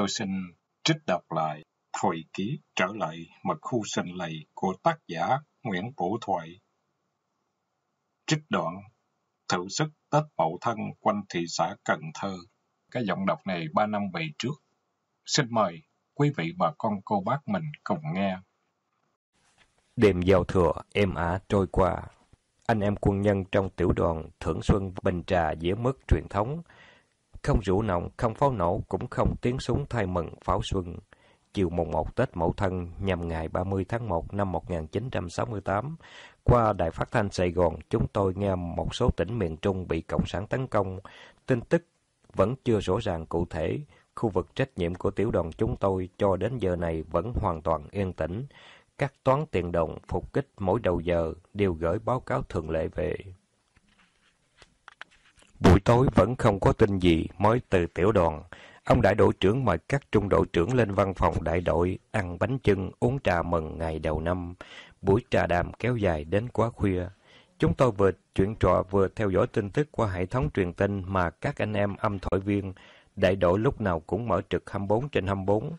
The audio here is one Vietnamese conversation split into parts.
tôi xin trích đọc lại Hồi ký trở lại mật khu sinh lầy của tác giả Nguyễn bổ Thoại. Trích đoạn Thử sức Tết Mậu Thân quanh thị xã Cần Thơ. Cái giọng đọc này ba năm về trước. Xin mời quý vị và con cô bác mình cùng nghe. Đêm giao thừa, êm ả trôi qua. Anh em quân nhân trong tiểu đoàn Thưởng Xuân Bình Trà dĩa mức truyền thống – không rượu nồng, không pháo nổ, cũng không tiếng súng thay mừng pháo xuân. Chiều mùng 1 Tết Mậu Thân nhằm ngày 30 tháng 1 năm 1968, qua Đài Phát Thanh Sài Gòn, chúng tôi nghe một số tỉnh miền Trung bị Cộng sản tấn công. Tin tức vẫn chưa rõ ràng cụ thể, khu vực trách nhiệm của tiểu đoàn chúng tôi cho đến giờ này vẫn hoàn toàn yên tĩnh. Các toán tiền đồng phục kích mỗi đầu giờ đều gửi báo cáo thường lệ về. Buổi tối vẫn không có tin gì mới từ tiểu đoàn. Ông đại đội trưởng mời các trung đội trưởng lên văn phòng đại đội ăn bánh chưng uống trà mừng ngày đầu năm. Buổi trà đàm kéo dài đến quá khuya. Chúng tôi vừa chuyển trọ vừa theo dõi tin tức qua hệ thống truyền tin mà các anh em âm thổi viên. Đại đội lúc nào cũng mở trực 24 trên 24.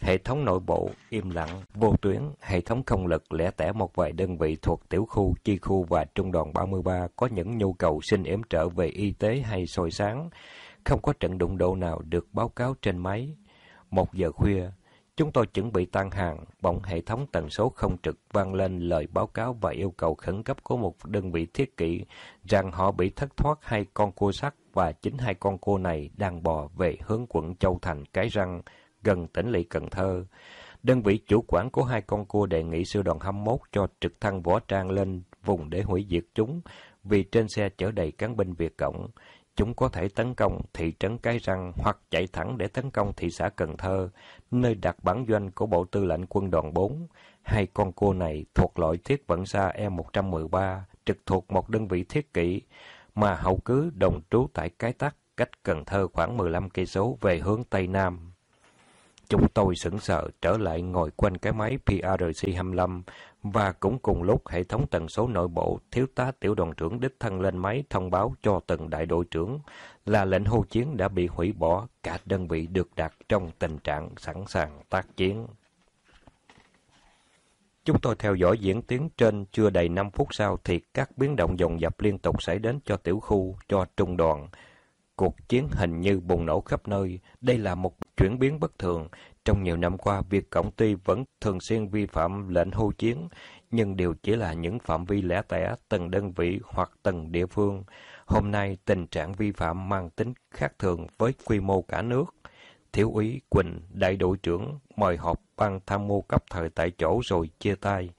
Hệ thống nội bộ im lặng, vô tuyến, hệ thống không lực lẻ tẻ một vài đơn vị thuộc tiểu khu, chi khu và trung đoàn 33 có những nhu cầu xin yểm trợ về y tế hay soi sáng. Không có trận đụng độ nào được báo cáo trên máy. Một giờ khuya, chúng tôi chuẩn bị tan hàng, bỗng hệ thống tần số không trực vang lên lời báo cáo và yêu cầu khẩn cấp của một đơn vị thiết kỵ rằng họ bị thất thoát hai con cua sắt và chính hai con cua này đang bò về hướng quận Châu Thành cái răng gần tỉnh lỵ Cần Thơ. Đơn vị chủ quản của hai con cua đề nghị sư đoàn 21 cho trực thăng võ trang lên vùng để hủy diệt chúng, vì trên xe chở đầy cán binh Việt Cộng. Chúng có thể tấn công thị trấn Cái Răng hoặc chạy thẳng để tấn công thị xã Cần Thơ, nơi đặt bản doanh của Bộ Tư lệnh Quân đoàn 4. Hai con cua này thuộc loại thiết vận xa E-113, trực thuộc một đơn vị thiết kỷ, mà hậu cứ đồng trú tại Cái Tắc, cách Cần Thơ khoảng 15 cây số về hướng Tây Nam. Chúng tôi sững sờ trở lại ngồi quanh cái máy PRC-25 và cũng cùng lúc hệ thống tần số nội bộ thiếu tá tiểu đoàn trưởng đích thân lên máy thông báo cho từng đại đội trưởng là lệnh hô chiến đã bị hủy bỏ, cả đơn vị được đặt trong tình trạng sẵn sàng tác chiến. Chúng tôi theo dõi diễn tiến trên chưa đầy 5 phút sau thì các biến động dồn dập liên tục xảy đến cho tiểu khu, cho trung đoàn. Cuộc chiến hình như bùng nổ khắp nơi. Đây là một chuyển biến bất thường. Trong nhiều năm qua, việc cổng ty vẫn thường xuyên vi phạm lệnh hô chiến, nhưng đều chỉ là những phạm vi lẻ tẻ từng đơn vị hoặc từng địa phương. Hôm nay, tình trạng vi phạm mang tính khác thường với quy mô cả nước. Thiếu úy Quỳnh, đại đội trưởng, mời họp ban tham mưu cấp thời tại chỗ rồi chia tay.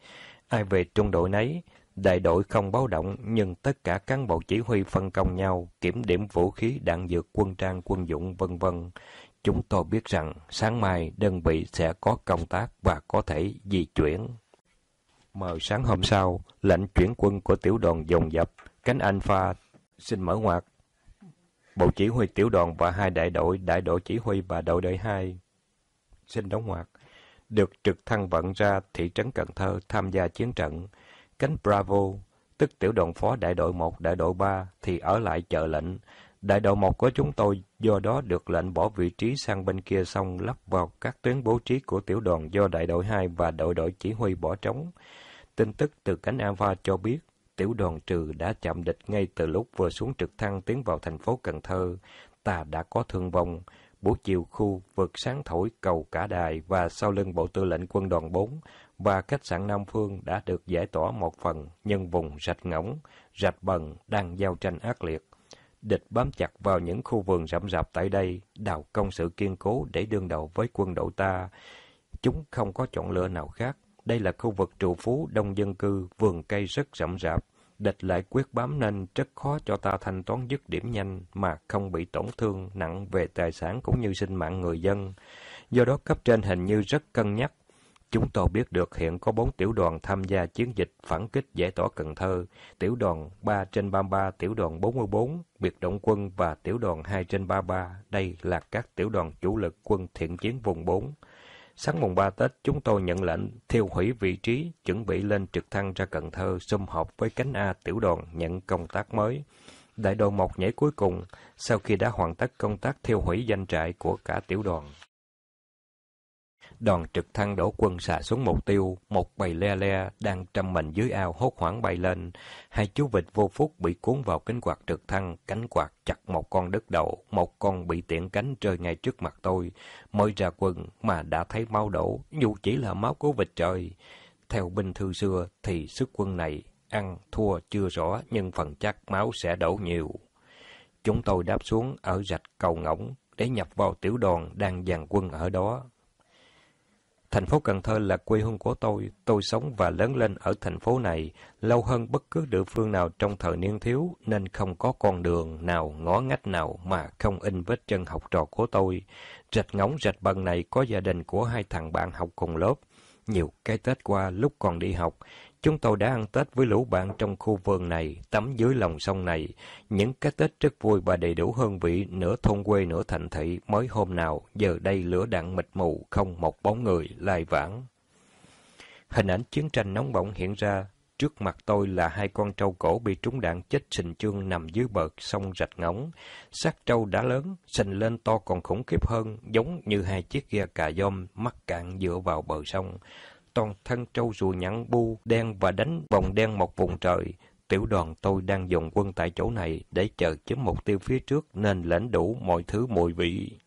Ai về trung đội nấy, Đại đội không báo động nhưng tất cả cán bộ chỉ huy phân công nhau kiểm điểm vũ khí đạn dược quân trang quân dụng vân vân chúng tôi biết rằng sáng mai đơn vị sẽ có công tác và có thể di chuyển. Mờ sáng hôm sau, lệnh chuyển quân của tiểu đoàn dồn dập, cánh Alpha xin mở ngoặt. Bộ chỉ huy tiểu đoàn và hai đại đội, đại đội chỉ huy và đội đội 2 xin đóng ngoặt, được trực thăng vận ra thị trấn Cần Thơ tham gia chiến trận. Cánh Bravo, tức tiểu đoàn phó đại đội 1, đại đội 3 thì ở lại chờ lệnh, Đại đội một của chúng tôi do đó được lệnh bỏ vị trí sang bên kia sông lắp vào các tuyến bố trí của tiểu đoàn do đại đội 2 và đội đội chỉ huy bỏ trống. Tin tức từ cánh Alpha cho biết tiểu đoàn trừ đã chạm địch ngay từ lúc vừa xuống trực thăng tiến vào thành phố Cần Thơ. Ta đã có thương vong. Buổi chiều khu vực sáng thổi cầu cả đài và sau lưng bộ tư lệnh quân đoàn 4 và khách sạn Nam Phương đã được giải tỏa một phần nhưng vùng rạch ngỗng, rạch bần đang giao tranh ác liệt. Địch bám chặt vào những khu vườn rậm rạp tại đây, đào công sự kiên cố để đương đầu với quân đội ta. Chúng không có chọn lựa nào khác. Đây là khu vực trụ phú, đông dân cư, vườn cây rất rậm rạp. Địch lại quyết bám nên rất khó cho ta thanh toán dứt điểm nhanh mà không bị tổn thương nặng về tài sản cũng như sinh mạng người dân. Do đó cấp trên hình như rất cân nhắc Chúng tôi biết được hiện có 4 tiểu đoàn tham gia chiến dịch phản kích giải tỏa Cần Thơ, tiểu đoàn 3 trên 33, tiểu đoàn 44, biệt động quân và tiểu đoàn 2 trên 33. Đây là các tiểu đoàn chủ lực quân thiện chiến vùng 4. Sáng mùng 3 Tết, chúng tôi nhận lệnh thiêu hủy vị trí, chuẩn bị lên trực thăng ra Cần Thơ, xung họp với cánh A tiểu đoàn nhận công tác mới. Đại đội một nhảy cuối cùng, sau khi đã hoàn tất công tác thiêu hủy danh trại của cả tiểu đoàn. Đòn trực thăng đổ quân xạ xuống mục tiêu, một bầy le le đang trăm mình dưới ao hốt hoảng bay lên. Hai chú vịt vô phúc bị cuốn vào cánh quạt trực thăng, cánh quạt chặt một con đứt đầu, một con bị tiện cánh rơi ngay trước mặt tôi. Mới ra quần mà đã thấy máu đổ, dù chỉ là máu của vịt trời. Theo binh thư xưa thì sức quân này ăn, thua chưa rõ nhưng phần chắc máu sẽ đổ nhiều. Chúng tôi đáp xuống ở rạch cầu ngỗng để nhập vào tiểu đoàn đang dàn quân ở đó. Thành phố Cần Thơ là quê hương của tôi, tôi sống và lớn lên ở thành phố này, lâu hơn bất cứ địa phương nào trong thời niên thiếu, nên không có con đường nào, ngõ ngách nào mà không in vết chân học trò của tôi. Rạch ngóng rạch bần này có gia đình của hai thằng bạn học cùng lớp. Nhiều cái Tết qua lúc còn đi học, Chúng tôi đã ăn Tết với lũ bạn trong khu vườn này, tắm dưới lòng sông này. Những cái Tết rất vui và đầy đủ hương vị, nửa thôn quê nửa thành thị, mới hôm nào, giờ đây lửa đạn mịt mù, không một bóng người, lai vãng. Hình ảnh chiến tranh nóng bỏng hiện ra, Trước mặt tôi là hai con trâu cổ bị trúng đạn chết sình chương nằm dưới bờ sông rạch ngỗng. xác trâu đã lớn, sình lên to còn khủng khiếp hơn, giống như hai chiếc ghe cà dôm mắc cạn dựa vào bờ sông toàn thân trâu rùa nhẵn bu đen và đánh vòng đen một vùng trời. Tiểu đoàn tôi đang dùng quân tại chỗ này để chờ chiếm mục tiêu phía trước nên lãnh đủ mọi thứ mùi vị.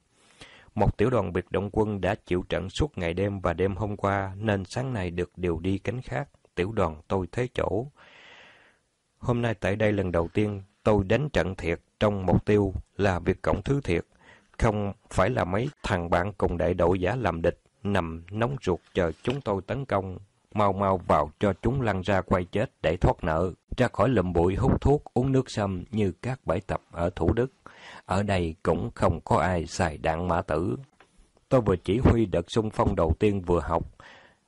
Một tiểu đoàn biệt động quân đã chịu trận suốt ngày đêm và đêm hôm qua nên sáng nay được điều đi cánh khác. Tiểu đoàn tôi thế chỗ. Hôm nay tại đây lần đầu tiên tôi đánh trận thiệt trong mục tiêu là việc cộng thứ thiệt. Không phải là mấy thằng bạn cùng đại đội giả làm địch nằm nóng ruột chờ chúng tôi tấn công. Mau mau vào cho chúng lăn ra quay chết để thoát nợ, ra khỏi lùm bụi hút thuốc uống nước sâm như các bãi tập ở Thủ Đức. Ở đây cũng không có ai xài đạn mã tử. Tôi vừa chỉ huy đợt xung phong đầu tiên vừa học,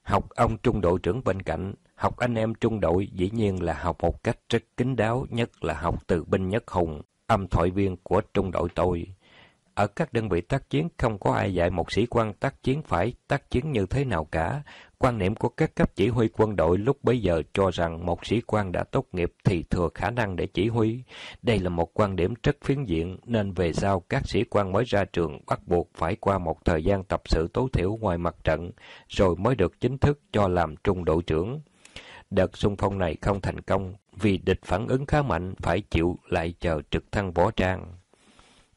học ông trung đội trưởng bên cạnh, học anh em trung đội dĩ nhiên là học một cách rất kín đáo, nhất là học từ binh Nhất Hùng, âm thoại viên của trung đội tôi. Ở các đơn vị tác chiến không có ai dạy một sĩ quan tác chiến phải tác chiến như thế nào cả. Quan niệm của các cấp chỉ huy quân đội lúc bấy giờ cho rằng một sĩ quan đã tốt nghiệp thì thừa khả năng để chỉ huy. Đây là một quan điểm rất phiến diện nên về sau các sĩ quan mới ra trường bắt buộc phải qua một thời gian tập sự tối thiểu ngoài mặt trận rồi mới được chính thức cho làm trung đội trưởng. Đợt xung phong này không thành công vì địch phản ứng khá mạnh phải chịu lại chờ trực thăng võ trang.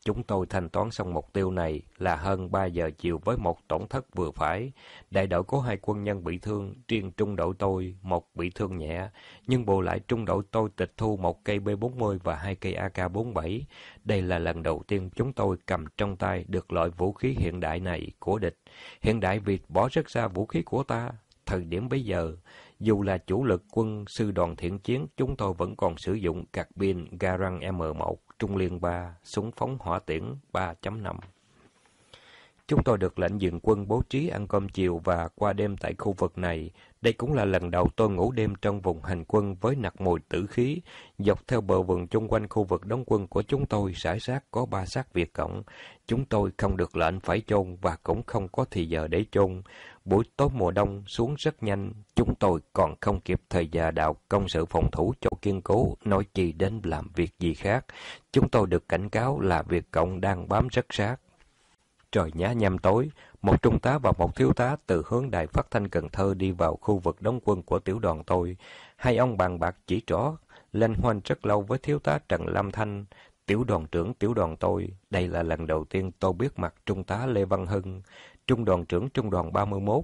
Chúng tôi thanh toán xong mục tiêu này là hơn 3 giờ chiều với một tổn thất vừa phải. Đại đội có hai quân nhân bị thương, riêng trung đội tôi, một bị thương nhẹ. Nhưng bù lại trung đội tôi tịch thu một cây B-40 và hai cây AK-47. Đây là lần đầu tiên chúng tôi cầm trong tay được loại vũ khí hiện đại này của địch. Hiện đại Việt bỏ rất xa vũ khí của ta. Thời điểm bây giờ, dù là chủ lực quân sư đoàn thiện chiến, chúng tôi vẫn còn sử dụng cạc pin Garand M1, Trung Liên 3, súng phóng hỏa tiễn 3.5. Chúng tôi được lệnh dừng quân bố trí ăn cơm chiều và qua đêm tại khu vực này. Đây cũng là lần đầu tôi ngủ đêm trong vùng hành quân với nặc mùi tử khí. Dọc theo bờ vườn chung quanh khu vực đóng quân của chúng tôi rải rác có ba xác Việt Cộng. Chúng tôi không được lệnh phải chôn và cũng không có thì giờ để chôn. Buổi tối mùa đông xuống rất nhanh, chúng tôi còn không kịp thời gian đào công sự phòng thủ cho kiên cố, nói chi đến làm việc gì khác. Chúng tôi được cảnh cáo là Việt Cộng đang bám rất sát. Trời nhá nhem tối, một trung tá và một thiếu tá từ hướng đài phát thanh Cần Thơ đi vào khu vực đóng quân của tiểu đoàn tôi. Hai ông bàn bạc chỉ rõ, lên hoan rất lâu với thiếu tá Trần Lam Thanh, tiểu đoàn trưởng tiểu đoàn tôi. Đây là lần đầu tiên tôi biết mặt trung tá Lê Văn Hưng, trung đoàn trưởng trung đoàn 31.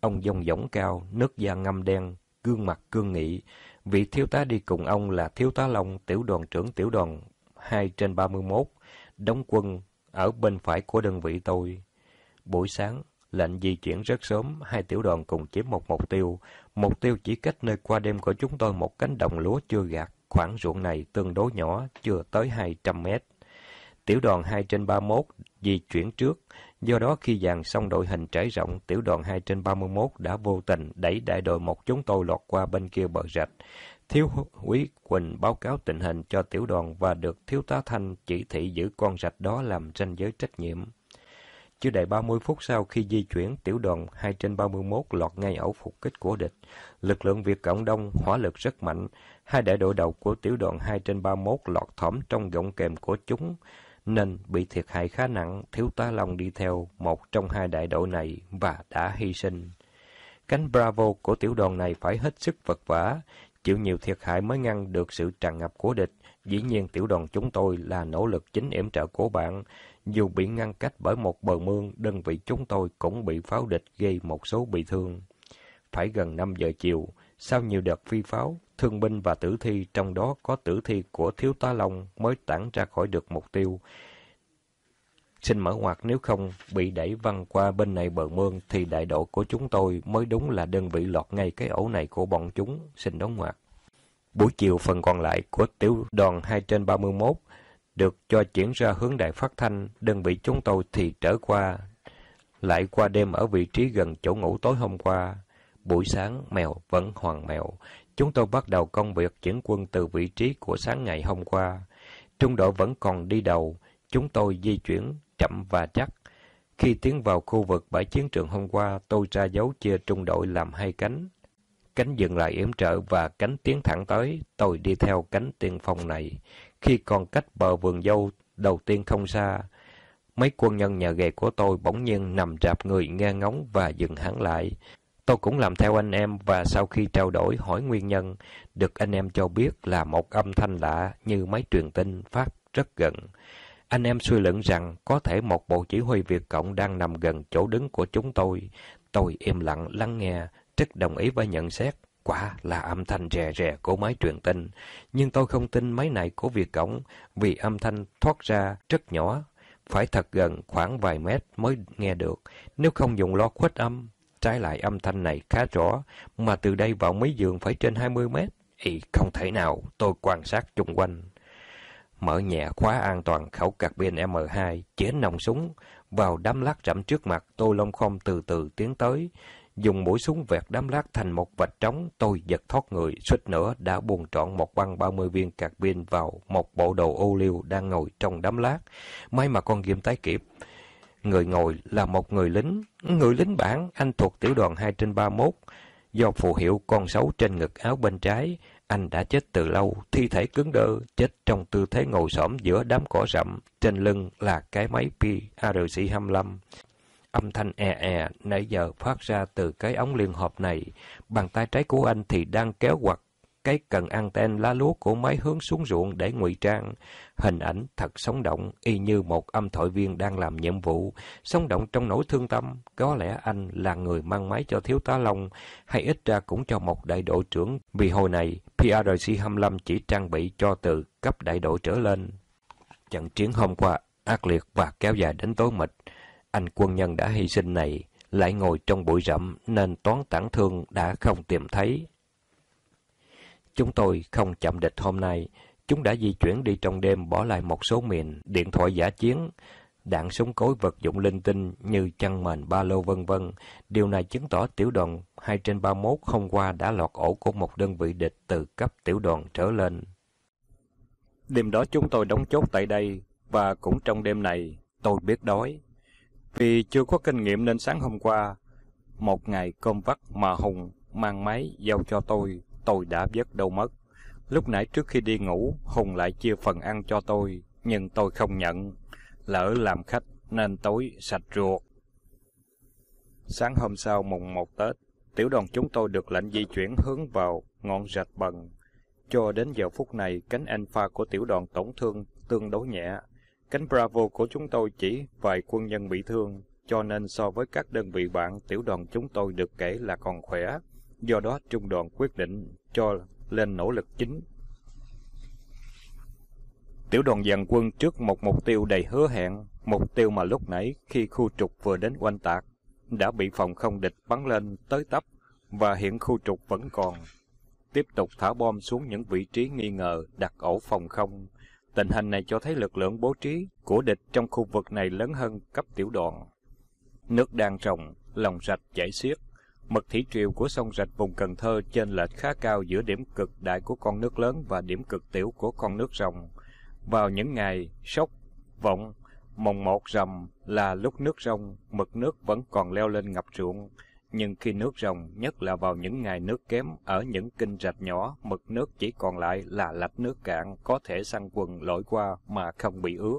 Ông dông dỏng cao, nước da ngâm đen, gương mặt cương nghị. Vị thiếu tá đi cùng ông là thiếu tá Long, tiểu đoàn trưởng tiểu đoàn 2 trên 31, đóng quân ở bên phải của đơn vị tôi. Buổi sáng, lệnh di chuyển rất sớm, hai tiểu đoàn cùng chiếm một mục tiêu. Mục tiêu chỉ cách nơi qua đêm của chúng tôi một cánh đồng lúa chưa gạt. Khoảng ruộng này tương đối nhỏ, chưa tới 200 mét. Tiểu đoàn 2 trên 31 di chuyển trước, do đó khi dàn xong đội hình trải rộng, tiểu đoàn 2 trên 31 đã vô tình đẩy đại đội một chúng tôi lọt qua bên kia bờ rạch. Thiếu úy Quỳnh báo cáo tình hình cho tiểu đoàn và được thiếu tá Thanh chỉ thị giữ con rạch đó làm ranh giới trách nhiệm. Chưa đầy 30 phút sau khi di chuyển, tiểu đoàn 2 trên 31 lọt ngay ẩu phục kích của địch. Lực lượng Việt Cộng Đông hỏa lực rất mạnh. Hai đại đội đầu của tiểu đoàn 2 trên 31 lọt thỏm trong gọng kèm của chúng, nên bị thiệt hại khá nặng. Thiếu tá Long đi theo một trong hai đại đội này và đã hy sinh. Cánh Bravo của tiểu đoàn này phải hết sức vật vả, chịu nhiều thiệt hại mới ngăn được sự tràn ngập của địch. Dĩ nhiên tiểu đoàn chúng tôi là nỗ lực chính yểm trợ của bạn. Dù bị ngăn cách bởi một bờ mương, đơn vị chúng tôi cũng bị pháo địch gây một số bị thương. Phải gần 5 giờ chiều, sau nhiều đợt phi pháo, thương binh và tử thi, trong đó có tử thi của Thiếu tá Long mới tản ra khỏi được mục tiêu. Xin mở ngoặt nếu không bị đẩy văng qua bên này bờ mương thì đại đội của chúng tôi mới đúng là đơn vị lọt ngay cái ổ này của bọn chúng. Xin đóng ngoặt. Buổi chiều phần còn lại của tiểu đoàn 2 trên 31 được cho chuyển ra hướng đài phát thanh, đơn vị chúng tôi thì trở qua, lại qua đêm ở vị trí gần chỗ ngủ tối hôm qua. Buổi sáng, mèo vẫn hoàng mèo. Chúng tôi bắt đầu công việc chuyển quân từ vị trí của sáng ngày hôm qua. Trung đội vẫn còn đi đầu, chúng tôi di chuyển chậm và chắc. Khi tiến vào khu vực bãi chiến trường hôm qua, tôi ra dấu chia trung đội làm hai cánh. Cánh dừng lại yểm trợ và cánh tiến thẳng tới, tôi đi theo cánh tiên phong này. Khi còn cách bờ vườn dâu đầu tiên không xa, mấy quân nhân nhà ghề của tôi bỗng nhiên nằm rạp người nghe ngóng và dừng hẳn lại. Tôi cũng làm theo anh em và sau khi trao đổi hỏi nguyên nhân, được anh em cho biết là một âm thanh lạ như máy truyền tin phát rất gần. Anh em suy luận rằng có thể một bộ chỉ huy Việt Cộng đang nằm gần chỗ đứng của chúng tôi. Tôi im lặng lắng nghe, rất đồng ý với nhận xét Quả là âm thanh rè rè của máy truyền tin, nhưng tôi không tin máy này của Việt Cộng vì âm thanh thoát ra rất nhỏ, phải thật gần khoảng vài mét mới nghe được, nếu không dùng lo khuếch âm. Trái lại âm thanh này khá rõ, mà từ đây vào mấy giường phải trên 20 mét. Ý, không thể nào, tôi quan sát chung quanh. Mở nhẹ khóa an toàn khẩu cạc biên M2, chế nòng súng, vào đám lát rẫm trước mặt, tôi lông không từ từ tiến tới dùng mũi súng vẹt đám lát thành một vạch trống, tôi giật thoát người, suýt nữa đã buồn trọn một băng 30 viên cạc pin vào một bộ đồ ô liu đang ngồi trong đám lát. May mà con ghim tái kịp. Người ngồi là một người lính, người lính bản, anh thuộc tiểu đoàn 2 trên 31, do phù hiệu con sấu trên ngực áo bên trái, anh đã chết từ lâu, thi thể cứng đơ, chết trong tư thế ngồi xổm giữa đám cỏ rậm, trên lưng là cái máy PRC-25 âm thanh e e nãy giờ phát ra từ cái ống liên hợp này. Bàn tay trái của anh thì đang kéo quặt cái cần anten lá lúa của máy hướng xuống ruộng để ngụy trang. Hình ảnh thật sống động, y như một âm thổi viên đang làm nhiệm vụ, sống động trong nỗi thương tâm. Có lẽ anh là người mang máy cho thiếu tá Long, hay ít ra cũng cho một đại đội trưởng, vì hồi này PRC-25 chỉ trang bị cho từ cấp đại đội trở lên. Trận chiến hôm qua, ác liệt và kéo dài đến tối mịt. Anh quân nhân đã hy sinh này lại ngồi trong bụi rậm nên toán tảng thương đã không tìm thấy. Chúng tôi không chạm địch hôm nay, chúng đã di chuyển đi trong đêm bỏ lại một số miền, điện thoại giả chiến, đạn súng cối vật dụng linh tinh như chăn mền ba lô vân vân. Điều này chứng tỏ tiểu đoàn 2 trên 31 hôm qua đã lọt ổ của một đơn vị địch từ cấp tiểu đoàn trở lên. Đêm đó chúng tôi đóng chốt tại đây và cũng trong đêm này tôi biết đói vì chưa có kinh nghiệm nên sáng hôm qua, một ngày cơm vắt mà Hùng mang máy giao cho tôi, tôi đã vớt đâu mất. Lúc nãy trước khi đi ngủ, Hùng lại chia phần ăn cho tôi, nhưng tôi không nhận. Lỡ làm khách nên tối sạch ruột. Sáng hôm sau mùng 1 Tết, tiểu đoàn chúng tôi được lệnh di chuyển hướng vào ngọn rạch bần. Cho đến giờ phút này, cánh alpha của tiểu đoàn tổn thương tương đối nhẹ, Cánh Bravo của chúng tôi chỉ vài quân nhân bị thương, cho nên so với các đơn vị bạn, tiểu đoàn chúng tôi được kể là còn khỏe. Do đó, trung đoàn quyết định cho lên nỗ lực chính. Tiểu đoàn dàn quân trước một mục tiêu đầy hứa hẹn, mục tiêu mà lúc nãy khi khu trục vừa đến quanh tạc, đã bị phòng không địch bắn lên tới tấp và hiện khu trục vẫn còn. Tiếp tục thả bom xuống những vị trí nghi ngờ đặt ổ phòng không Tình hình này cho thấy lực lượng bố trí của địch trong khu vực này lớn hơn cấp tiểu đoàn. Nước đang rồng, lòng rạch chảy xiết. Mực thủy triều của sông rạch vùng Cần Thơ trên lệch khá cao giữa điểm cực đại của con nước lớn và điểm cực tiểu của con nước rồng. Vào những ngày sốc, vọng, mồng một rằm là lúc nước rông, mực nước vẫn còn leo lên ngập ruộng nhưng khi nước rồng nhất là vào những ngày nước kém ở những kinh rạch nhỏ, mực nước chỉ còn lại là lạch nước cạn có thể săn quần lội qua mà không bị ướt.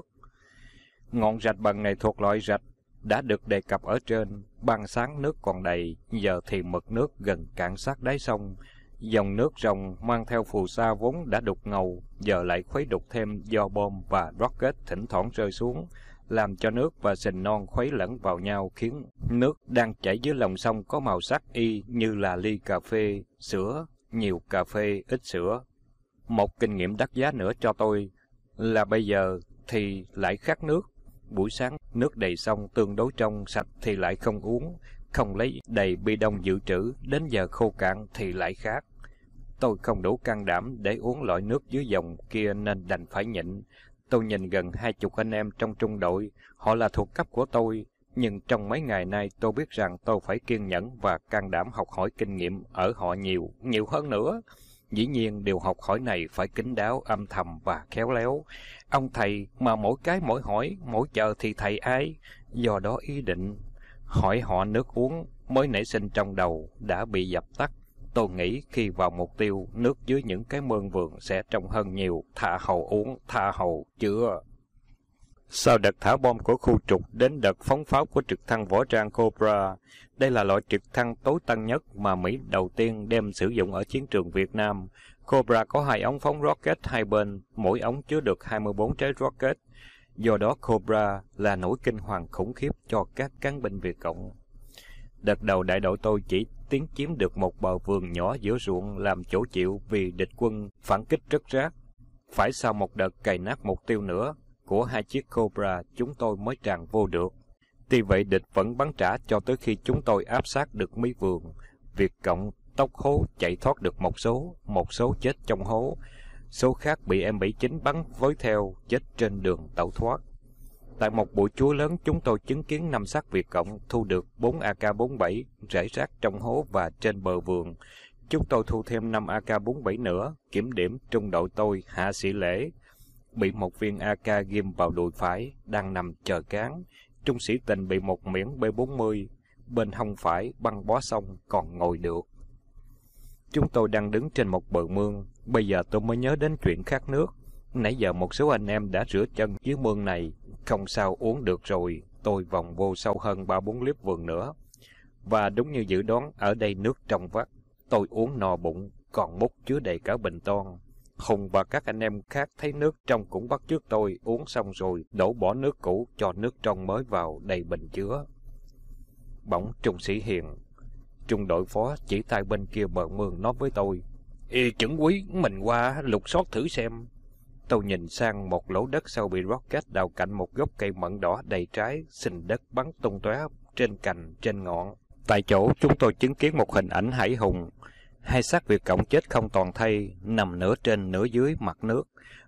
Ngọn rạch bằng này thuộc loại rạch đã được đề cập ở trên, ban sáng nước còn đầy, giờ thì mực nước gần cạn sát đáy sông, dòng nước rồng mang theo phù sa vốn đã đục ngầu, giờ lại khuấy đục thêm do bom và rocket thỉnh thoảng rơi xuống, làm cho nước và sình non khuấy lẫn vào nhau khiến nước đang chảy dưới lòng sông có màu sắc y như là ly cà phê, sữa, nhiều cà phê, ít sữa. Một kinh nghiệm đắt giá nữa cho tôi là bây giờ thì lại khát nước. Buổi sáng nước đầy sông tương đối trong sạch thì lại không uống, không lấy đầy bi đông dự trữ, đến giờ khô cạn thì lại khát. Tôi không đủ can đảm để uống loại nước dưới dòng kia nên đành phải nhịn, Tôi nhìn gần hai chục anh em trong trung đội, họ là thuộc cấp của tôi, nhưng trong mấy ngày nay tôi biết rằng tôi phải kiên nhẫn và can đảm học hỏi kinh nghiệm ở họ nhiều, nhiều hơn nữa. Dĩ nhiên điều học hỏi này phải kín đáo, âm thầm và khéo léo. Ông thầy mà mỗi cái mỗi hỏi, mỗi chờ thì thầy ai? Do đó ý định hỏi họ nước uống mới nảy sinh trong đầu đã bị dập tắt. Tôi nghĩ khi vào mục tiêu, nước dưới những cái mương vườn sẽ trong hơn nhiều, thả hầu uống, thả hầu chưa Sau đợt thả bom của khu trục đến đợt phóng pháo của trực thăng võ trang Cobra, đây là loại trực thăng tối tân nhất mà Mỹ đầu tiên đem sử dụng ở chiến trường Việt Nam. Cobra có hai ống phóng rocket hai bên, mỗi ống chứa được 24 trái rocket. Do đó Cobra là nỗi kinh hoàng khủng khiếp cho các cán binh Việt Cộng. Đợt đầu đại đội tôi chỉ tiến chiếm được một bờ vườn nhỏ giữa ruộng làm chỗ chịu vì địch quân phản kích rất rác. Phải sau một đợt cày nát mục tiêu nữa của hai chiếc Cobra chúng tôi mới tràn vô được. Tuy vậy địch vẫn bắn trả cho tới khi chúng tôi áp sát được mấy vườn. việc Cộng tóc hố chạy thoát được một số, một số chết trong hố. Số khác bị M79 bắn với theo chết trên đường tẩu thoát. Tại một buổi chúa lớn, chúng tôi chứng kiến năm xác Việt Cộng thu được 4 AK-47 rải rác trong hố và trên bờ vườn. Chúng tôi thu thêm 5 AK-47 nữa, kiểm điểm trung đội tôi hạ sĩ lễ. Bị một viên AK ghim vào đùi phải, đang nằm chờ cán. Trung sĩ tình bị một miếng B-40, bên hông phải băng bó xong còn ngồi được. Chúng tôi đang đứng trên một bờ mương, bây giờ tôi mới nhớ đến chuyện khát nước. Nãy giờ một số anh em đã rửa chân dưới mương này, không sao uống được rồi, tôi vòng vô sâu hơn ba bốn lít vườn nữa. Và đúng như dự đoán, ở đây nước trong vắt. Tôi uống no bụng, còn múc chứa đầy cả bình toan Hùng và các anh em khác thấy nước trong cũng bắt trước tôi, uống xong rồi, đổ bỏ nước cũ cho nước trong mới vào đầy bình chứa. Bỗng trung sĩ hiền, trung đội phó chỉ tay bên kia bờ mương nói với tôi. Ê, chuẩn quý, mình qua lục soát thử xem. Tôi nhìn sang một lỗ đất sau bị rocket đào cạnh một gốc cây mận đỏ đầy trái, xình đất bắn tung tóe trên cành, trên ngọn. Tại chỗ chúng tôi chứng kiến một hình ảnh hải hùng, hai xác Việt Cộng chết không toàn thay, nằm nửa trên nửa dưới mặt nước.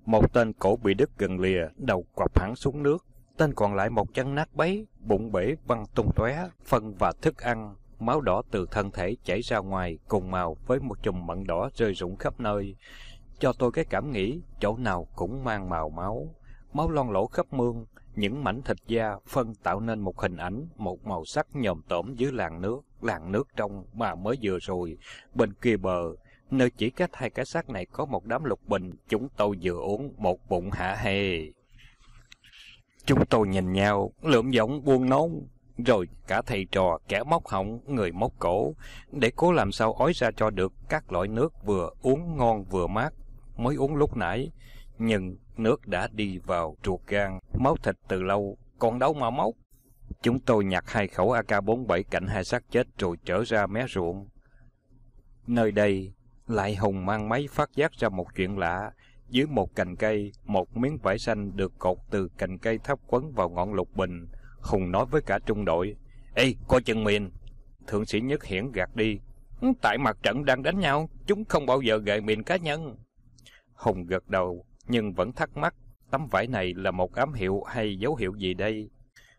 Một tên cổ bị đứt gần lìa, đầu quặp hẳn xuống nước. Tên còn lại một chân nát bấy, bụng bể văng tung tóe, phân và thức ăn, máu đỏ từ thân thể chảy ra ngoài cùng màu với một chùm mận đỏ rơi rụng khắp nơi cho tôi cái cảm nghĩ chỗ nào cũng mang màu máu, máu lon lỗ khắp mương, những mảnh thịt da phân tạo nên một hình ảnh, một màu sắc nhòm tổm dưới làn nước, làn nước trong mà mới vừa rồi, bên kia bờ, nơi chỉ cách hai cái xác này có một đám lục bình, chúng tôi vừa uống một bụng hạ hề. Chúng tôi nhìn nhau, lượm giọng buông nón rồi cả thầy trò, kẻ móc họng, người móc cổ, để cố làm sao ói ra cho được các loại nước vừa uống ngon vừa mát, mới uống lúc nãy, nhưng nước đã đi vào ruột gan, máu thịt từ lâu, còn đâu mà máu. Chúng tôi nhặt hai khẩu AK-47 cạnh hai xác chết rồi trở ra mé ruộng. Nơi đây, lại Hùng mang máy phát giác ra một chuyện lạ. Dưới một cành cây, một miếng vải xanh được cột từ cành cây thấp quấn vào ngọn lục bình. Hùng nói với cả trung đội, Ê, coi chừng miền! Thượng sĩ Nhất Hiển gạt đi. Ừ, tại mặt trận đang đánh nhau, chúng không bao giờ gậy miền cá nhân. Hùng gật đầu, nhưng vẫn thắc mắc, tấm vải này là một ám hiệu hay dấu hiệu gì đây?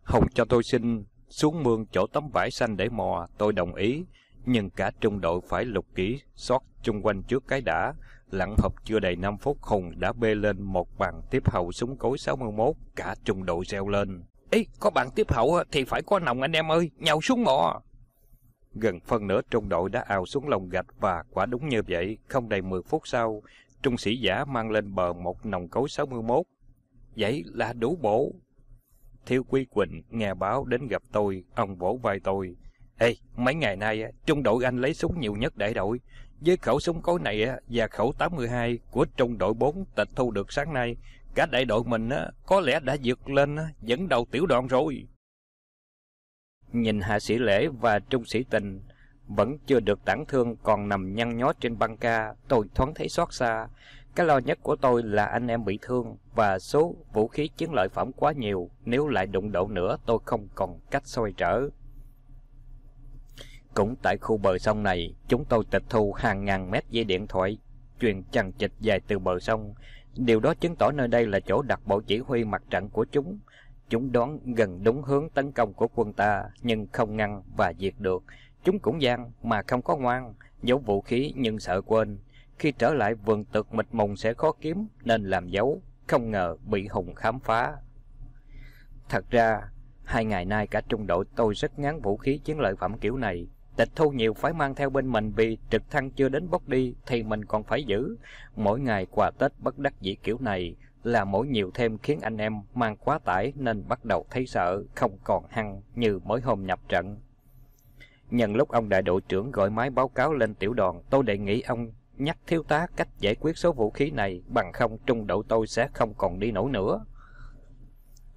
Hùng cho tôi xin xuống mương chỗ tấm vải xanh để mò, tôi đồng ý, nhưng cả trung đội phải lục kỹ, xót chung quanh trước cái đã. Lặng hộp chưa đầy 5 phút, Hùng đã bê lên một bàn tiếp hậu súng cối 61, cả trung đội reo lên. Ý, có bạn tiếp hậu thì phải có nòng anh em ơi, nhau xuống mò. Gần phân nửa trung đội đã ào xuống lồng gạch và quả đúng như vậy, không đầy 10 phút sau, trung sĩ giả mang lên bờ một nòng cối 61. Vậy là đủ bổ. Thiếu Quý Quỳnh nghe báo đến gặp tôi, ông vỗ vai tôi. Ê, mấy ngày nay trung đội anh lấy súng nhiều nhất đại đội. Với khẩu súng cối này và khẩu 82 của trung đội 4 tịch thu được sáng nay, cả đại đội mình có lẽ đã vượt lên dẫn đầu tiểu đoàn rồi. Nhìn hạ sĩ lễ và trung sĩ tình, vẫn chưa được tản thương còn nằm nhăn nhó trên băng ca, tôi thoáng thấy xót xa. Cái lo nhất của tôi là anh em bị thương và số vũ khí chiến lợi phẩm quá nhiều, nếu lại đụng độ nữa tôi không còn cách xoay trở. Cũng tại khu bờ sông này, chúng tôi tịch thu hàng ngàn mét dây điện thoại, truyền chằng chịch dài từ bờ sông. Điều đó chứng tỏ nơi đây là chỗ đặt bộ chỉ huy mặt trận của chúng. Chúng đón gần đúng hướng tấn công của quân ta, nhưng không ngăn và diệt được. Chúng cũng gian mà không có ngoan, giấu vũ khí nhưng sợ quên. Khi trở lại vườn tược mịt mùng sẽ khó kiếm nên làm dấu, không ngờ bị Hùng khám phá. Thật ra, hai ngày nay cả trung đội tôi rất ngán vũ khí chiến lợi phẩm kiểu này. Tịch thu nhiều phải mang theo bên mình vì trực thăng chưa đến bốc đi thì mình còn phải giữ. Mỗi ngày quà Tết bất đắc dĩ kiểu này là mỗi nhiều thêm khiến anh em mang quá tải nên bắt đầu thấy sợ, không còn hăng như mỗi hôm nhập trận. Nhân lúc ông đại đội trưởng gọi máy báo cáo lên tiểu đoàn, tôi đề nghị ông nhắc thiếu tá cách giải quyết số vũ khí này, bằng không trung đội tôi sẽ không còn đi nổi nữa.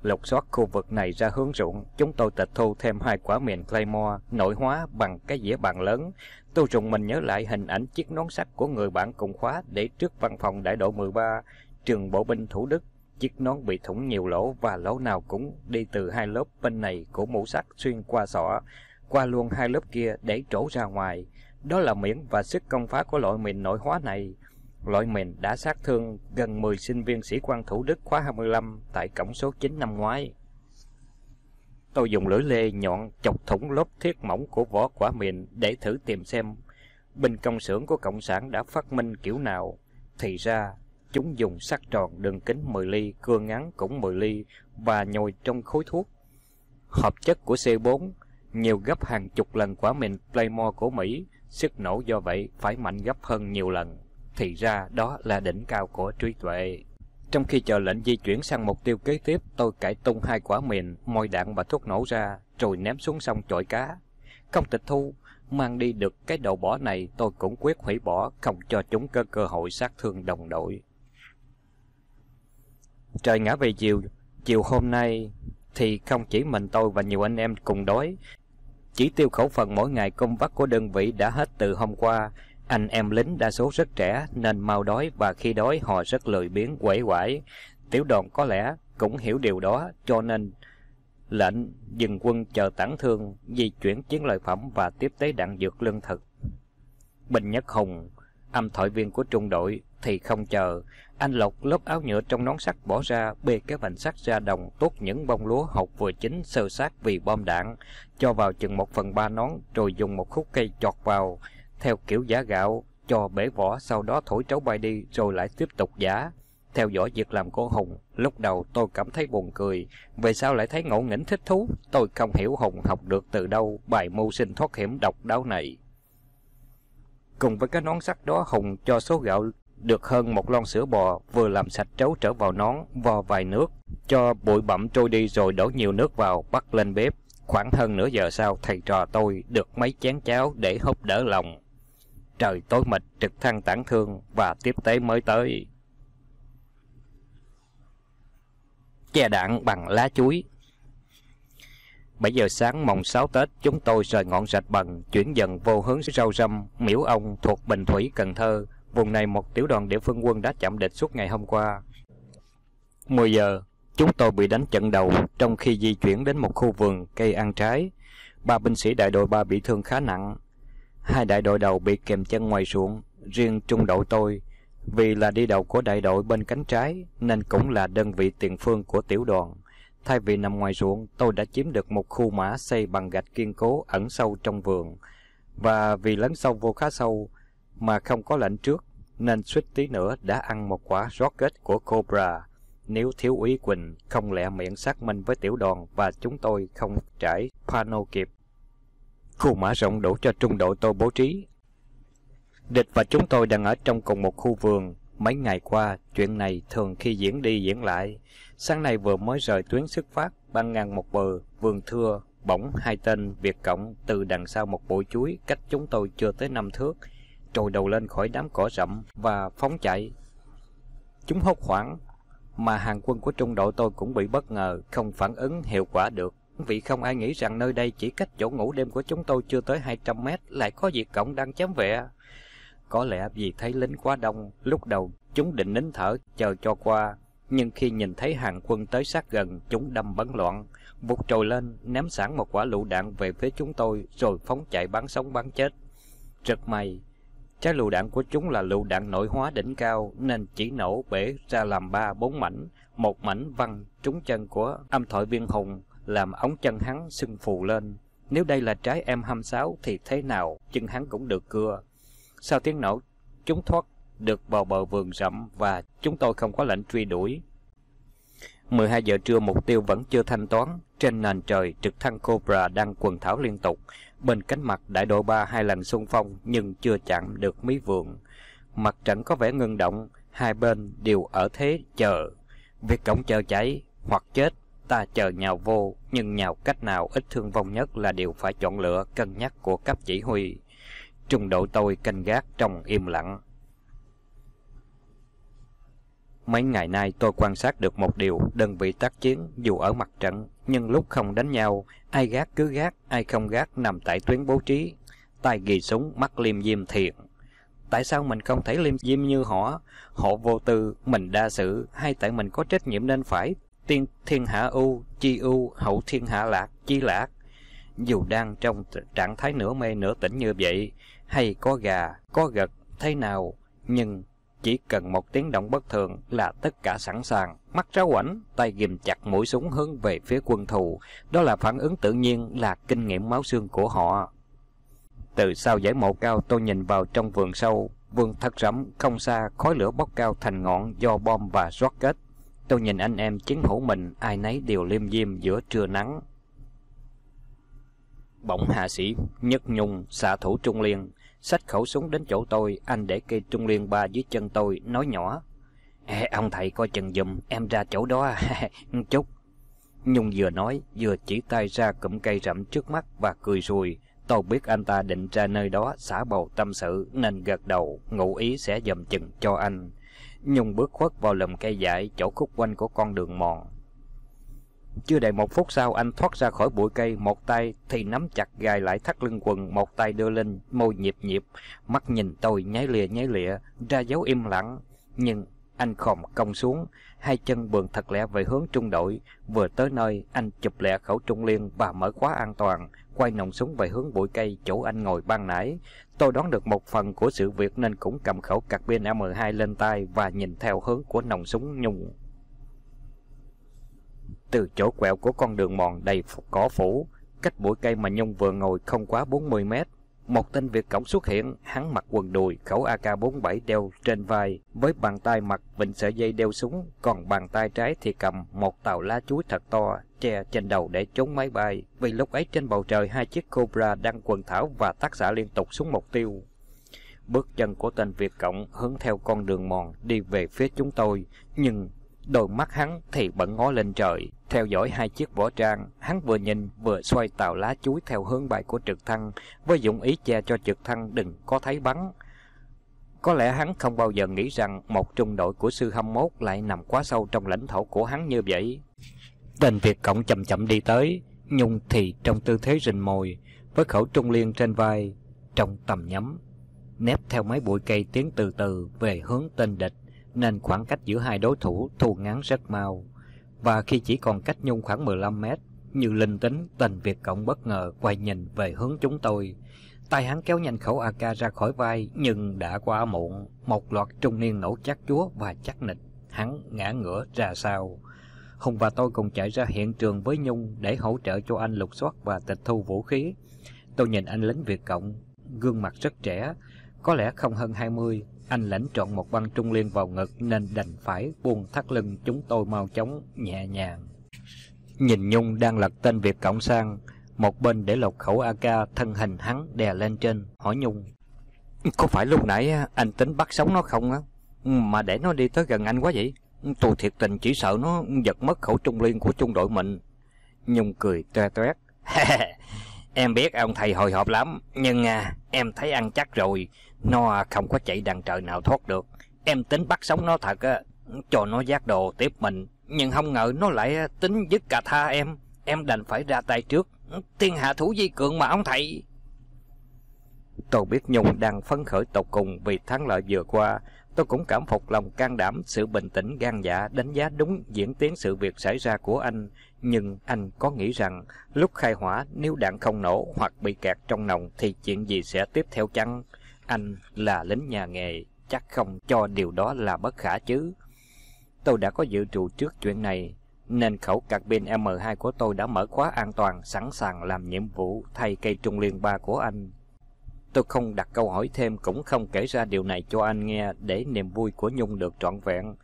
Lục soát khu vực này ra hướng ruộng, chúng tôi tịch thu thêm hai quả mìn Claymore, nội hóa bằng cái dĩa bàn lớn. Tôi rùng mình nhớ lại hình ảnh chiếc nón sắt của người bạn cùng khóa để trước văn phòng đại đội 13, trường bộ binh Thủ Đức. Chiếc nón bị thủng nhiều lỗ và lỗ nào cũng đi từ hai lớp bên này của mũ sắt xuyên qua sọ qua luôn hai lớp kia để trổ ra ngoài. Đó là miễn và sức công phá của loại mìn nội hóa này. Loại mìn đã sát thương gần 10 sinh viên sĩ quan Thủ Đức khóa 25 tại cổng số 9 năm ngoái. Tôi dùng lưỡi lê nhọn chọc thủng lớp thiết mỏng của vỏ quả mìn để thử tìm xem bình công xưởng của Cộng sản đã phát minh kiểu nào. Thì ra, chúng dùng sắt tròn đường kính 10 ly, cưa ngắn cũng 10 ly và nhồi trong khối thuốc. Hợp chất của C4 nhiều gấp hàng chục lần quả mìn Playmore của Mỹ, sức nổ do vậy phải mạnh gấp hơn nhiều lần. Thì ra đó là đỉnh cao của trí tuệ. Trong khi chờ lệnh di chuyển sang mục tiêu kế tiếp, tôi cải tung hai quả mìn, mồi đạn và thuốc nổ ra, rồi ném xuống sông chọi cá. Không tịch thu, mang đi được cái đầu bỏ này tôi cũng quyết hủy bỏ, không cho chúng cơ cơ hội sát thương đồng đội. Trời ngã về chiều, chiều hôm nay thì không chỉ mình tôi và nhiều anh em cùng đói, chỉ tiêu khẩu phần mỗi ngày công vắt của đơn vị đã hết từ hôm qua. Anh em lính đa số rất trẻ nên mau đói và khi đói họ rất lười biếng quẩy quải. Tiểu đoàn có lẽ cũng hiểu điều đó cho nên lệnh dừng quân chờ tản thương, di chuyển chiến lợi phẩm và tiếp tế đạn dược lương thực. Bình Nhất Hùng, âm thoại viên của trung đội thì không chờ, anh Lộc lớp áo nhựa trong nón sắt bỏ ra, bê cái mảnh sắt ra đồng, tốt những bông lúa hột vừa chín sơ sát vì bom đạn, cho vào chừng một phần ba nón, rồi dùng một khúc cây chọt vào, theo kiểu giả gạo, cho bể vỏ, sau đó thổi trấu bay đi, rồi lại tiếp tục giả. Theo dõi việc làm của Hùng, lúc đầu tôi cảm thấy buồn cười, về sao lại thấy ngộ nghĩnh thích thú, tôi không hiểu Hùng học được từ đâu bài mưu sinh thoát hiểm độc đáo này. Cùng với cái nón sắt đó Hùng cho số gạo được hơn một lon sữa bò vừa làm sạch trấu trở vào nón, vo vài nước, cho bụi bặm trôi đi rồi đổ nhiều nước vào, bắt lên bếp. Khoảng hơn nửa giờ sau, thầy trò tôi được mấy chén cháo để húp đỡ lòng. Trời tối mịt, trực thăng tản thương và tiếp tế mới tới. Che đạn bằng lá chuối 7 giờ sáng mồng 6 Tết, chúng tôi rời ngọn rạch bằng, chuyển dần vô hướng rau răm, miễu ông thuộc Bình Thủy, Cần Thơ, Vùng này một tiểu đoàn địa phương quân đã chạm địch suốt ngày hôm qua. 10 giờ, chúng tôi bị đánh trận đầu trong khi di chuyển đến một khu vườn cây ăn trái. Ba binh sĩ đại đội 3 bị thương khá nặng. Hai đại đội đầu bị kèm chân ngoài ruộng, riêng trung đội tôi vì là đi đầu của đại đội bên cánh trái nên cũng là đơn vị tiền phương của tiểu đoàn. Thay vì nằm ngoài ruộng, tôi đã chiếm được một khu mã xây bằng gạch kiên cố ẩn sâu trong vườn. Và vì lấn sâu vô khá sâu, mà không có lệnh trước, nên suýt tí nữa đã ăn một quả rocket của Cobra. Nếu thiếu úy Quỳnh không lẹ miệng xác minh với tiểu đoàn và chúng tôi không trải pano kịp. Khu mã rộng đủ cho trung đội tôi bố trí. Địch và chúng tôi đang ở trong cùng một khu vườn. Mấy ngày qua, chuyện này thường khi diễn đi diễn lại. Sáng nay vừa mới rời tuyến xuất phát, băng ngang một bờ, vườn thưa, bỗng hai tên Việt Cộng từ đằng sau một bụi chuối cách chúng tôi chưa tới năm thước trồi đầu lên khỏi đám cỏ rậm và phóng chạy. Chúng hốt hoảng, mà hàng quân của trung đội tôi cũng bị bất ngờ, không phản ứng hiệu quả được. Vì không ai nghĩ rằng nơi đây chỉ cách chỗ ngủ đêm của chúng tôi chưa tới 200 mét lại có việc cổng đang chém vẹ. Có lẽ vì thấy lính quá đông, lúc đầu chúng định nín thở chờ cho qua, nhưng khi nhìn thấy hàng quân tới sát gần, chúng đâm bắn loạn, vụt trồi lên, ném sẵn một quả lựu đạn về phía chúng tôi rồi phóng chạy bắn sống bắn chết. Rất may, Trái lựu đạn của chúng là lựu đạn nội hóa đỉnh cao nên chỉ nổ bể ra làm ba bốn mảnh, một mảnh văng trúng chân của âm thoại viên hùng làm ống chân hắn sưng phù lên. Nếu đây là trái M26 thì thế nào, chân hắn cũng được cưa. Sau tiếng nổ, chúng thoát được vào bờ vườn rậm và chúng tôi không có lệnh truy đuổi. 12 giờ trưa mục tiêu vẫn chưa thanh toán, trên nền trời trực thăng Cobra đang quần thảo liên tục, Bên cánh mặt đại đội ba hai lần xung phong nhưng chưa chạm được mí vượng. Mặt trận có vẻ ngưng động, hai bên đều ở thế chờ. Việc cổng chờ cháy hoặc chết, ta chờ nhào vô, nhưng nhào cách nào ít thương vong nhất là điều phải chọn lựa cân nhắc của cấp chỉ huy. Trung đội tôi canh gác trong im lặng. Mấy ngày nay tôi quan sát được một điều, đơn vị tác chiến dù ở mặt trận nhưng lúc không đánh nhau, ai gác cứ gác, ai không gác nằm tại tuyến bố trí, tay ghi súng, mắt liêm diêm thiện. Tại sao mình không thấy liêm diêm như họ? Họ vô tư, mình đa sự, hay tại mình có trách nhiệm nên phải? Tiên thiên hạ ưu, chi ưu, hậu thiên hạ lạc, chi lạc. Dù đang trong trạng thái nửa mê nửa tỉnh như vậy, hay có gà, có gật, thế nào, nhưng chỉ cần một tiếng động bất thường là tất cả sẵn sàng, mắt ráo quảnh, tay ghim chặt mũi súng hướng về phía quân thù. Đó là phản ứng tự nhiên, là kinh nghiệm máu xương của họ. Từ sau dãy mộ cao tôi nhìn vào trong vườn sâu, vườn thất rẫm không xa, khói lửa bốc cao thành ngọn do bom và rocket. Tôi nhìn anh em chiến hữu mình, ai nấy đều liêm diêm giữa trưa nắng. Bỗng hạ sĩ, nhất nhung, xạ thủ trung liên, Xách khẩu súng đến chỗ tôi, anh để cây trung liên ba dưới chân tôi, nói nhỏ. Ê, ông thầy coi chừng dùm, em ra chỗ đó, à. chút. Nhung vừa nói, vừa chỉ tay ra cụm cây rậm trước mắt và cười rùi. Tôi biết anh ta định ra nơi đó xả bầu tâm sự nên gật đầu, ngụ ý sẽ dầm chừng cho anh. Nhung bước khuất vào lùm cây dại chỗ khúc quanh của con đường mòn. Chưa đầy một phút sau anh thoát ra khỏi bụi cây, một tay thì nắm chặt gài lại thắt lưng quần, một tay đưa lên môi nhịp nhịp, mắt nhìn tôi nháy lìa nháy lịa, ra dấu im lặng. Nhưng anh khom cong xuống, hai chân bường thật lẹ về hướng trung đội. Vừa tới nơi, anh chụp lẹ khẩu trung liên và mở khóa an toàn, quay nòng súng về hướng bụi cây chỗ anh ngồi ban nãy. Tôi đoán được một phần của sự việc nên cũng cầm khẩu cạc pin M2 lên tay và nhìn theo hướng của nòng súng nhung. Từ chỗ quẹo của con đường mòn đầy cỏ phủ, cách bụi cây mà Nhung vừa ngồi không quá 40 mét, một tên Việt Cộng xuất hiện, hắn mặc quần đùi, khẩu AK-47 đeo trên vai, với bàn tay mặt vịnh sợi dây đeo súng, còn bàn tay trái thì cầm một tàu lá chuối thật to, che trên đầu để chống máy bay. Vì lúc ấy trên bầu trời hai chiếc Cobra đang quần thảo và tác xạ liên tục súng mục tiêu. Bước chân của tên Việt Cộng hướng theo con đường mòn đi về phía chúng tôi, nhưng Đôi mắt hắn thì bận ngó lên trời, theo dõi hai chiếc võ trang, hắn vừa nhìn vừa xoay tàu lá chuối theo hướng bài của trực thăng, với dụng ý che cho trực thăng đừng có thấy bắn. Có lẽ hắn không bao giờ nghĩ rằng một trung đội của sư 21 lại nằm quá sâu trong lãnh thổ của hắn như vậy. Tên Việt Cộng chậm chậm đi tới, Nhung thì trong tư thế rình mồi, với khẩu trung liên trên vai, trong tầm nhắm, nép theo mấy bụi cây tiến từ từ về hướng tên địch nên khoảng cách giữa hai đối thủ thu ngắn rất mau. Và khi chỉ còn cách Nhung khoảng 15 mét, như linh tính, tên Việt Cộng bất ngờ quay nhìn về hướng chúng tôi. Tay hắn kéo nhanh khẩu AK ra khỏi vai, nhưng đã quá muộn. Một loạt trung niên nổ chát chúa và chắc nịch, hắn ngã ngửa ra sau. Hùng và tôi cùng chạy ra hiện trường với Nhung để hỗ trợ cho anh lục soát và tịch thu vũ khí. Tôi nhìn anh lính Việt Cộng, gương mặt rất trẻ, có lẽ không hơn 20, anh lãnh trọn một băng trung liên vào ngực nên đành phải buông thắt lưng chúng tôi mau chóng, nhẹ nhàng. Nhìn Nhung đang lật tên Việt Cộng sang, một bên để lột khẩu AK thân hình hắn đè lên trên, hỏi Nhung. Có phải lúc nãy anh tính bắt sống nó không á? Mà để nó đi tới gần anh quá vậy? Tôi thiệt tình chỉ sợ nó giật mất khẩu trung liên của trung đội mình. Nhung cười toe toét. em biết ông thầy hồi hộp lắm, nhưng à, em thấy ăn chắc rồi. Nó không có chạy đằng trời nào thoát được. Em tính bắt sống nó thật, cho nó giác đồ tiếp mình. Nhưng không ngờ nó lại tính dứt cả tha em. Em đành phải ra tay trước. Thiên hạ thủ di cường mà ông thầy. Tôi biết Nhung đang phấn khởi tộc cùng vì thắng lợi vừa qua. Tôi cũng cảm phục lòng can đảm, sự bình tĩnh gan dạ đánh giá đúng diễn tiến sự việc xảy ra của anh. Nhưng anh có nghĩ rằng lúc khai hỏa nếu đạn không nổ hoặc bị kẹt trong nòng thì chuyện gì sẽ tiếp theo chăng? anh là lính nhà nghề, chắc không cho điều đó là bất khả chứ. Tôi đã có dự trù trước chuyện này, nên khẩu cạc pin M2 của tôi đã mở khóa an toàn, sẵn sàng làm nhiệm vụ thay cây trung liên ba của anh. Tôi không đặt câu hỏi thêm cũng không kể ra điều này cho anh nghe để niềm vui của Nhung được trọn vẹn.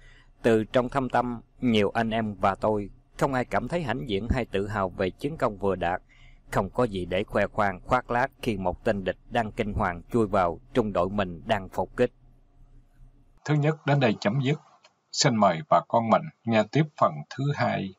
Từ trong thâm tâm, nhiều anh em và tôi, không ai cảm thấy hãnh diện hay tự hào về chiến công vừa đạt. Không có gì để khoe khoang khoác lác khi một tên địch đang kinh hoàng chui vào trung đội mình đang phục kích. Thứ nhất đến đây chấm dứt. Xin mời bà con mình nghe tiếp phần thứ hai.